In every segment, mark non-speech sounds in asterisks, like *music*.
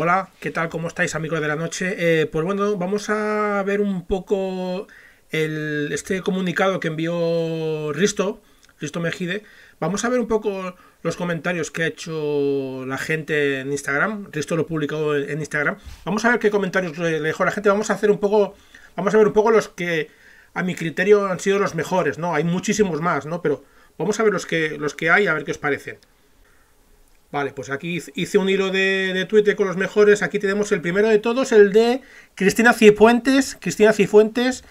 Hola, ¿qué tal? ¿Cómo estáis, amigos de la noche? Eh, pues bueno, vamos a ver un poco el, este comunicado que envió Risto, Risto Mejide. Vamos a ver un poco los comentarios que ha hecho la gente en Instagram. Risto lo publicó en Instagram. Vamos a ver qué comentarios le dejó la gente. Vamos a hacer un poco, vamos a ver un poco los que a mi criterio han sido los mejores, ¿no? Hay muchísimos más, ¿no? Pero vamos a ver los que, los que hay, a ver qué os parecen. Vale, pues aquí hice un hilo de, Twitter con los mejores. Aquí tenemos el primero de todos, el de Cristina Cifuentes. Cristina Cifuentes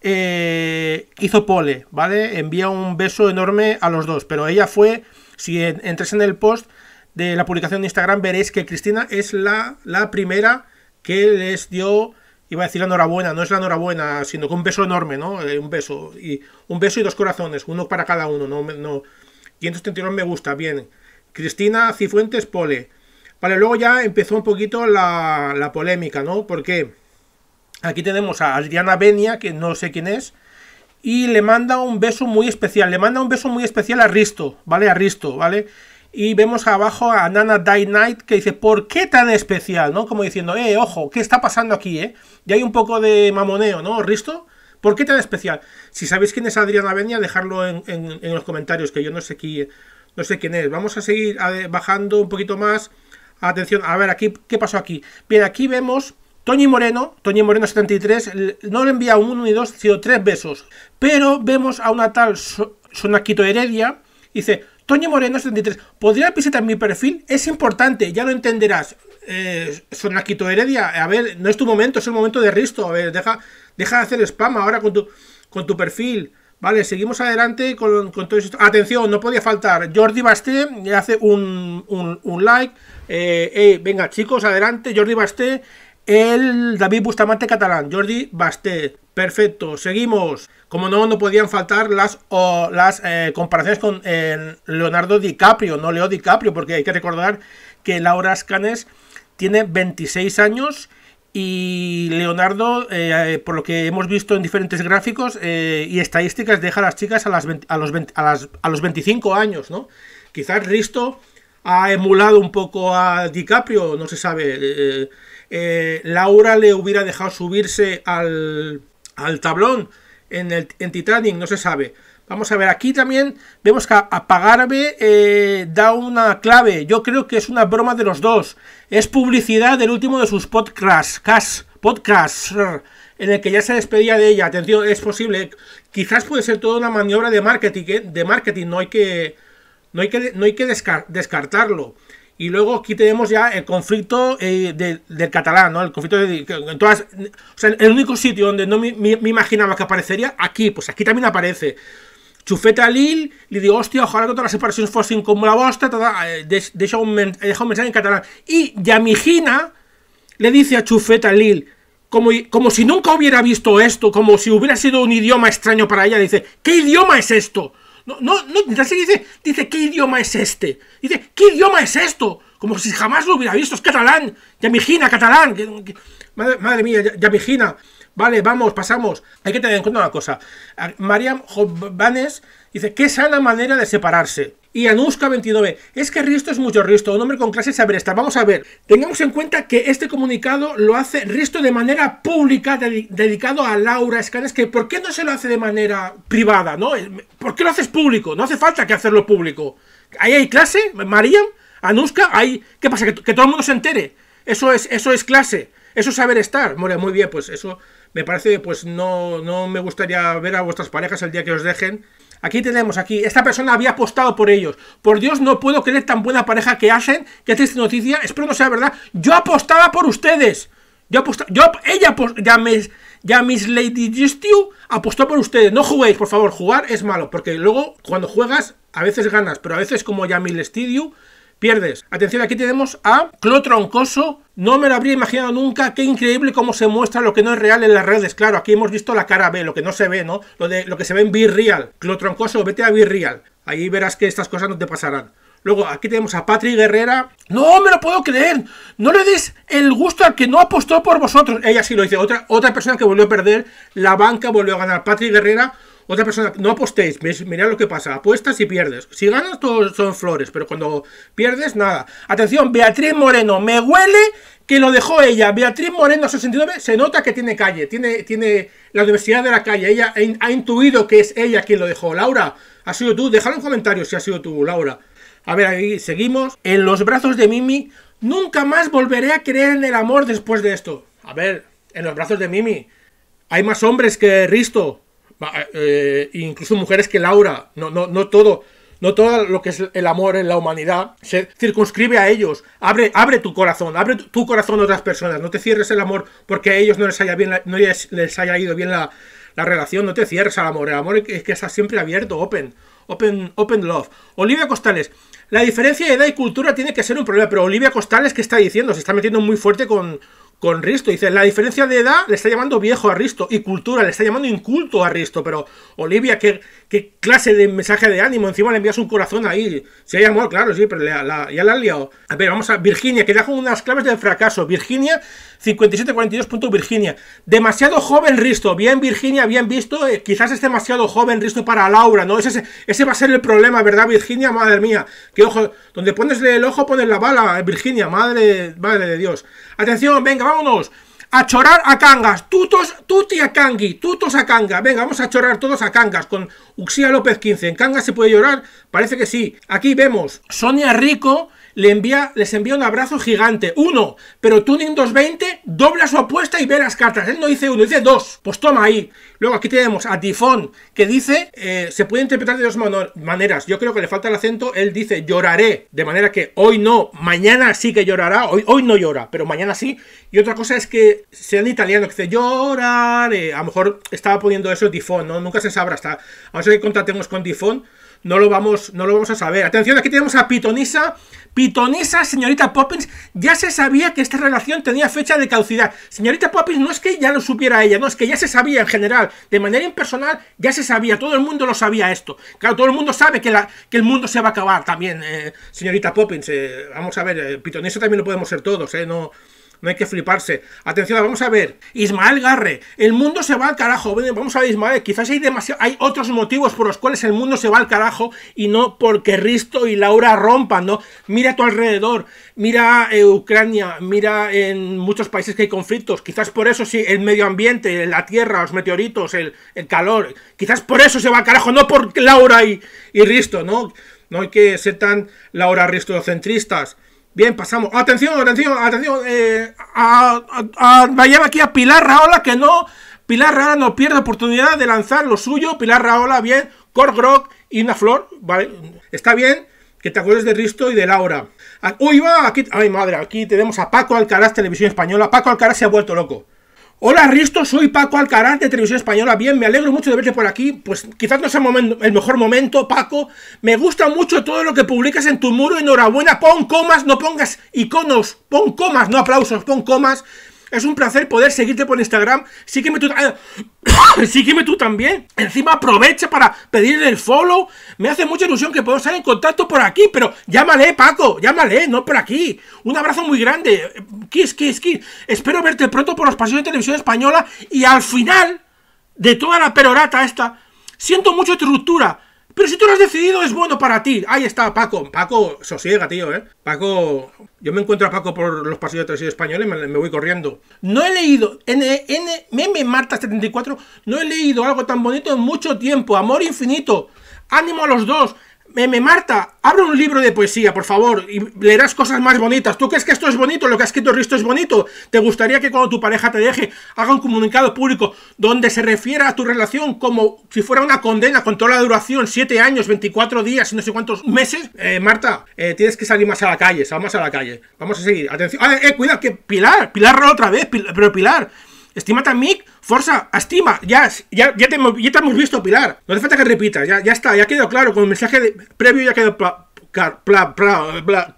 eh, hizo pole, ¿vale? Envía un beso enorme a los dos. Pero ella fue, si entres en el post de la publicación de Instagram, veréis que Cristina es la, la primera que les dio, iba a decir la enhorabuena, no es la enhorabuena, sino que un beso enorme, ¿no? Eh, un beso. Y un beso y dos corazones, uno para cada uno, no, no. Y me gusta, bien. Cristina Cifuentes Pole. Vale, luego ya empezó un poquito la, polémica, ¿no? Porque aquí tenemos a Adriana Benia, que no sé quién es, y le manda un beso muy especial. Le manda un beso muy especial a Risto, ¿vale? A Risto, ¿vale? Y vemos abajo a Nana Die Night que dice, ¿por qué tan especial? ¿No? Como diciendo, eh, ojo, ¿qué está pasando aquí, eh? Y hay un poco de mamoneo, ¿no? Risto, ¿por qué tan especial? Si sabéis quién es Adriana Benia, dejadlo en, en los comentarios, que yo no sé quién no sé quién es. Vamos a seguir bajando un poquito más. Atención, a ver, aquí, ¿qué pasó aquí? Bien, aquí vemos Toñi Moreno, Toñi Moreno 73, no le envía un 1 ni 2, sino tres besos. Pero vemos a una tal Sonakito Heredia, dice, Toñi Moreno 73, ¿podría visitar mi perfil? Es importante, ya lo entenderás. Eh, Sonakito Heredia, a ver, no es tu momento, es el momento de Risto, a ver, deja, deja de hacer spam ahora con tu, con tu perfil. Vale, seguimos adelante con, con, todo esto. Atención, no podía faltar. Jordi Basté le hace un, like. Eh, eh, venga, chicos, adelante. Jordi Basté, el David Bustamante catalán. Jordi Basté. Perfecto, seguimos. Como no, no podían faltar las, las eh, comparaciones con Leonardo DiCaprio, no Leo DiCaprio, porque hay que recordar que Laura Scanes tiene 26 años y Leonardo, eh, por lo que hemos visto en diferentes gráficos eh, y estadísticas, deja a las chicas a, a, los 25 años, ¿no? Quizás Risto ha emulado un poco a DiCaprio, no se sabe. Eh, Laura le hubiera dejado subirse al, tablón en, el, en Titanic, no se sabe. Vamos a ver, aquí también vemos que apagarme eh, da una clave. Yo creo que es una broma de los dos. Es publicidad del último de sus podcasts, podcasts, en el que ya se despedía de ella. Atención, es posible. Quizás puede ser toda una maniobra de marketing, ¿eh? de marketing. No hay que, no hay que, no hay que descartarlo. Y luego aquí tenemos ya el conflicto eh, del catalán, ¿no? El conflicto de... En el único sitio donde no me imaginaba que aparecería, aquí, pues aquí también aparece. Chufeta Lil, li diu, hòstia, todas las les separacions fossin la vostra, tota, un, mensaje en catalán. Y Yamihina le dice a Chufeta Lil, como, como si nunca hubiera visto esto, como si hubiera sido un idioma extraño para ella, dice, ¿qué idioma es esto? No, no, no, dice, dice, ¿qué idioma es este? Dice, ¿qué idioma es esto? Como si jamás lo hubiera visto, es catalán, Yamijina, catalán. Que, madre, mía, Yamijina. Vale, vamos, pasamos. Hay que tener en cuenta una cosa. Mariam Jovanes dice, qué sana manera de separarse. Y Anuska 29, es que Risto es mucho Risto, un hombre con clase saber estar. Vamos a ver, tengamos en cuenta que este comunicado lo hace Risto de manera pública, dedicado a Laura Escanes, que ¿por qué no se lo hace de manera privada? ¿no? Eh, ¿Por qué lo haces público? No hace falta que hacerlo público. Ahí hay clase, Mariam, Anuska, ahí... ¿Qué pasa? Que, todo el mundo se entere. Eso es, eso es clase. Eso es saber estar. muy bien, pues eso me parece, pues no, no me gustaría ver a vuestras parejas el día que os dejen. Aquí tenemos, aquí, esta persona había apostado por ellos. Por Dios, no puedo creer tan buena pareja que hacen. Qué esta noticia, espero no sea verdad. Yo apostaba por ustedes. Yo apostaba, yo, ella, ya me... Ya Miss Lady Justio apostó por ustedes. No juguéis, por favor. Jugar es malo. Porque luego, cuando juegas, a veces ganas. Pero a veces, como ya Miss pierdes. Atención, aquí tenemos a Clotroncoso. No me lo habría imaginado nunca. Qué increíble cómo se muestra lo que no es real en las redes. Claro, aquí hemos visto la cara B, lo que no se ve, ¿no? Lo, de, lo que se ve en B-Real. Clotroncoso, vete a B-Real. Ahí verás que estas cosas no te pasarán. Luego aquí tenemos a Patri Guerrera. No me lo puedo creer. No le des el gusto al que no apostó por vosotros. Ella sí lo dice. Otra, otra persona que volvió a perder. La banca volvió a ganar. Patri Guerrera otra persona, no apostéis, mirad lo que pasa, apuestas y pierdes. Si ganas, todos son flores, pero cuando pierdes, nada. Atención, Beatriz Moreno, me huele que lo dejó ella. Beatriz Moreno, 69, se nota que tiene calle, tiene, tiene la universidad de la calle. Ella ha intuido que es ella quien lo dejó. Laura, ha sido tú, déjalo en comentarios si ha sido tú, Laura. A ver, ahí seguimos. En los brazos de Mimi, nunca más volveré a creer en el amor después de esto. A ver, en los brazos de Mimi. Hay más hombres que Risto. Eh, eh, incluso mujeres que Laura, no, no, no todo, no todo lo que es el amor en la humanidad se circunscribe a ellos. Abre, abre tu corazón, abre tu corazón a otras personas. No te cierres el amor porque a ellos no les haya, bien no les, haya ido bien la, relación. No te cierres al amor. El amor es que está siempre abierto, open. Open, open love. Olivia Costales. La diferencia de edad y cultura tiene que ser un problema, pero Olivia Costales, ¿qué está diciendo? Se está metiendo muy fuerte con, con Risto. Dice, la diferencia de edad le está llamando viejo a Risto y cultura le está llamando inculto a Risto. Pero, Olivia, ¿qué, qué clase de mensaje de ánimo? Encima le envías un corazón ahí. Si hay amor, claro, sí, pero ya la ha liado. A ver, vamos a Virginia, que da con unas claves del fracaso. Virginia, 5742. Virginia. Demasiado joven Risto. Bien, Virginia, bien visto. Eh, quizás es demasiado joven Risto para Laura, ¿no? Ese, ese va a ser el problema, ¿verdad, Virginia? Madre mía. Que ojo, donde pones el ojo pones la bala, eh, Virginia. Madre, madre de Dios. Atención, venga, vamos Chronos a chorar a Cangas, tutos, tuti a Cangui, tutos a Canga, venga, vamos a chorar todos a Cangas, con Uxía López 15, en Cangas se puede llorar, parece que sí, aquí vemos, Sonia Rico le envía, les envía un abrazo gigante, uno, pero Tuning 220 dobla su apuesta y ve las cartas, él no dice uno, dice dos, pues toma ahí, luego aquí tenemos a Tifón, que dice, eh, se puede interpretar de dos maneras, yo creo que le falta el acento, él dice lloraré, de manera que hoy no, mañana sí que llorará, hoy, hoy no llora, pero mañana sí, y otra cosa es que sean italiano, que dice llorar, eh", a lo mejor estaba poniendo eso difón ¿no? Nunca se sabrá, hasta, a no ser que contratemos con Tifón, no lo vamos, no lo vamos a saber. Atención, aquí tenemos a Pitonisa, Pitonisa, señorita Poppins, ya se sabía que esta relación tenía fecha de caducidad. Señorita Poppins no es que ya lo supiera ella, no, es que ya se sabía en general, de manera impersonal, ya se sabía, todo el mundo lo sabía esto. Claro, todo el mundo sabe que, la, el mundo se va a acabar también, eh, señorita Poppins, eh, vamos a ver, Pitonisa también lo podemos ser todos, ¿eh? No... No hay que fliparse. Atención, vamos a ver. Ismael Garre. El mundo se va al carajo. Vamos a ver, Ismael. Quizás hay, demasiado, hay otros motivos por los cuales el mundo se va al carajo y no porque Risto y Laura rompan, ¿no? Mira a tu alrededor. Mira Ucrania. Mira en muchos países que hay conflictos. Quizás por eso sí, el medio ambiente, la tierra, los meteoritos, el, calor. Quizás por eso se va al carajo. No por Laura y, y Risto, ¿no? No hay que ser tan Laura Risto centristas. Bien, pasamos. Atención, atención, atención. Eh, aquí a Pilar Raola, que no. Pilar Raola no pierde oportunidad de lanzar lo suyo. Pilar Raola, bien. Rock y una flor. está bien que te acuerdes de Risto y de Laura. Ah, uy, va, aquí, ay madre, aquí tenemos a Paco Alcaraz, Televisión Española. Paco Alcaraz se ha vuelto loco. Hola Risto, soy Paco Alcaraz de Televisión Española. Bien, me alegro mucho de verte por aquí. Pues quizás no sea el mejor momento, Paco. Me gusta mucho todo lo que publicas en tu muro. Enhorabuena, pon comas, no pongas iconos, pon comas, no aplausos, pon comas. Es un placer poder seguirte por Instagram. Sígueme tú, ah, *coughs* sígueme tú también. Encima aprovecha para pedirle el follow. Me hace mucha ilusión que podamos salir en contacto por aquí, pero llámale, Paco, llámale, no por aquí. Un abrazo muy grande. Kiss, kiss, kiss. Espero verte pronto por los pasillos de televisión española y al final de toda la perorata esta, siento mucho tu ruptura. Pero si tú lo has decidido, es bueno para ti. Ahí está, Paco. Paco, sosiega, tío, ¿eh? Paco. Yo me encuentro a Paco por los pasillos de televisión españoles, me, me voy corriendo. No he leído. NN Meme Marta 74. No he leído algo tan bonito en mucho tiempo. Amor infinito. Ánimo a los dos. Meme Marta, abre un libro de poesía, por favor, y leerás cosas más bonitas. ¿Tú crees que esto es bonito? ¿Lo que has escrito Risto es bonito? ¿Te gustaría que cuando tu pareja te deje haga un comunicado público donde se refiera a tu relación como si fuera una condena con toda la duración, 7 años, 24 días y no sé cuántos meses? Eh, Marta, eh, tienes que salir más a la calle, sal más a la calle. Vamos a seguir. Atención. Ah, eh, cuidado, que Pilar, Pilar otra vez, pero Pilar. Estima Mick, Forza, estima. Ya, ya, ya, te, ya hemos visto, Pilar. No hace falta que repitas. Ya, ya está, ya quedó claro. Con el mensaje previo ya quedó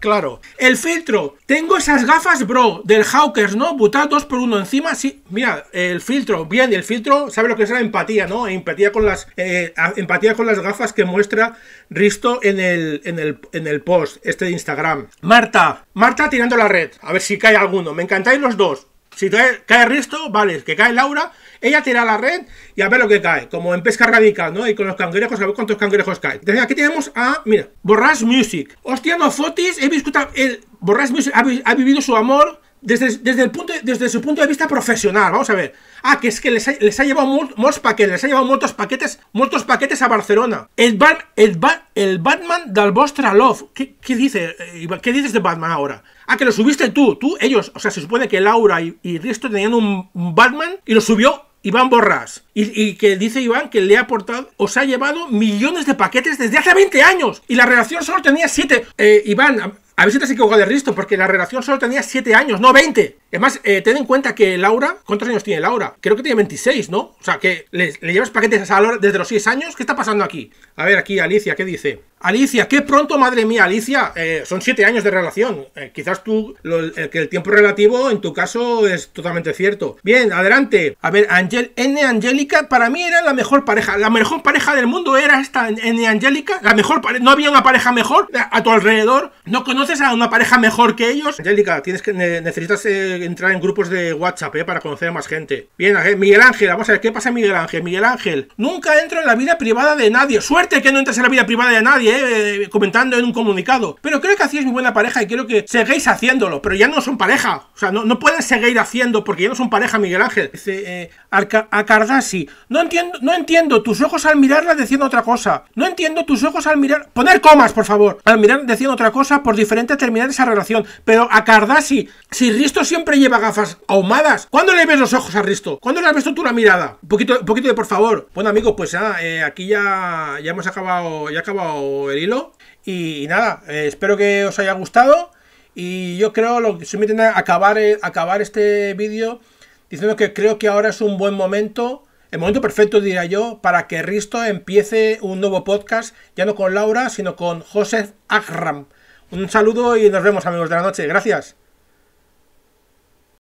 claro. El filtro. Tengo esas gafas, bro, del Hawkers, ¿no? Butar dos por uno encima. Sí, mira, el filtro. Bien, el filtro sabe lo que es la empatía, ¿no? Empatía con las, eh, empatía con las gafas que muestra Risto en el, en, el, en el post este de Instagram. Marta. Marta tirando la red. A ver si cae alguno. Me encantáis los dos. Si cae Risto, vale, que cae Laura, ella tira la red y a ver lo que cae, como en pesca radical, ¿no? Y con los cangrejos, a ver cuántos cangrejos caen. Entonces aquí tenemos a, mira, Borras Music. Hostia, no fotis, he visto el Borras Music ha, ha vivido su amor desde, el punto, desde su punto de vista profesional, vamos a ver. Ah, que es que les ha, llevado muchos paquetes, les ha llevado muchos paquetes, muchos paquetes a Barcelona. El, el, el Batman del vostra love. ¿Qué, dice, eh, ¿Qué dices de Batman ahora? Ah, que lo subiste tú, tú, ellos. O sea, se supone que Laura y, y Risto tenían un, Batman y lo subió Iván Borras Y, y, que dice Iván que le ha aportado, os ha llevado millones de paquetes desde hace 20 años. Y la relación solo tenía 7. Eh, Iván, a ver te que equivocado de Risto, porque la relación solo tenía 7 años, no 20. Es más, eh, ten en cuenta que Laura, ¿cuántos años tiene Laura? Creo que tiene 26, ¿no? O sea, que le, llevas paquetes a Laura desde los 6 años. ¿Qué está pasando aquí? A ver, aquí Alicia, ¿qué dice? Alicia, qué pronto, madre mía, Alicia, eh, son 7 años de relación. Eh, quizás tú, el, que el tiempo relativo en tu caso es totalmente cierto. Bien, adelante. A ver, Angel, N. Angélica, para mí era la mejor pareja. La mejor pareja del mundo era esta N. Angélica. La mejor no había una pareja mejor a tu alrededor. No conoces a una pareja mejor que ellos, Angélica, tienes que, necesitas eh, entrar en grupos de WhatsApp eh, para conocer a más gente. Bien, Miguel Ángel, vamos a ver qué pasa, Miguel Ángel. Miguel Ángel, nunca entro en la vida privada de nadie. Suerte que no entres en la vida privada de nadie, eh, comentando en un comunicado. Pero creo que así muy buena pareja y quiero que seguéis haciéndolo, pero ya no son pareja. O sea, no, no pueden seguir haciendo porque ya no son pareja, Miguel Ángel. Dice, a Cardassi, no entiendo, no entiendo tus ojos al mirarla diciendo otra cosa. No entiendo tus ojos al mirar. Poner comas, por favor. Al mirar diciendo otra cosa por diferencia a terminar esa relación. Pero a Kardashi, si Risto siempre lleva gafas ahumadas, ¿cuándo le ves los ojos a Risto? ¿Cuándo le has visto tú la mirada? Un poquito, un poquito de por favor. Bueno, amigos, pues nada, eh, aquí ya, ya hemos acabado, ya acabado el hilo. Y, nada, eh, espero que os haya gustado. Y yo creo, lo que se me tiene acabar, eh, acabar este vídeo diciendo que creo que ahora es un buen momento el momento perfecto, diría yo, para que Risto empiece un nuevo podcast, ya no con Laura, sino con Joseph Akram. Un saludo y nos vemos amigos de la noche. Gracias.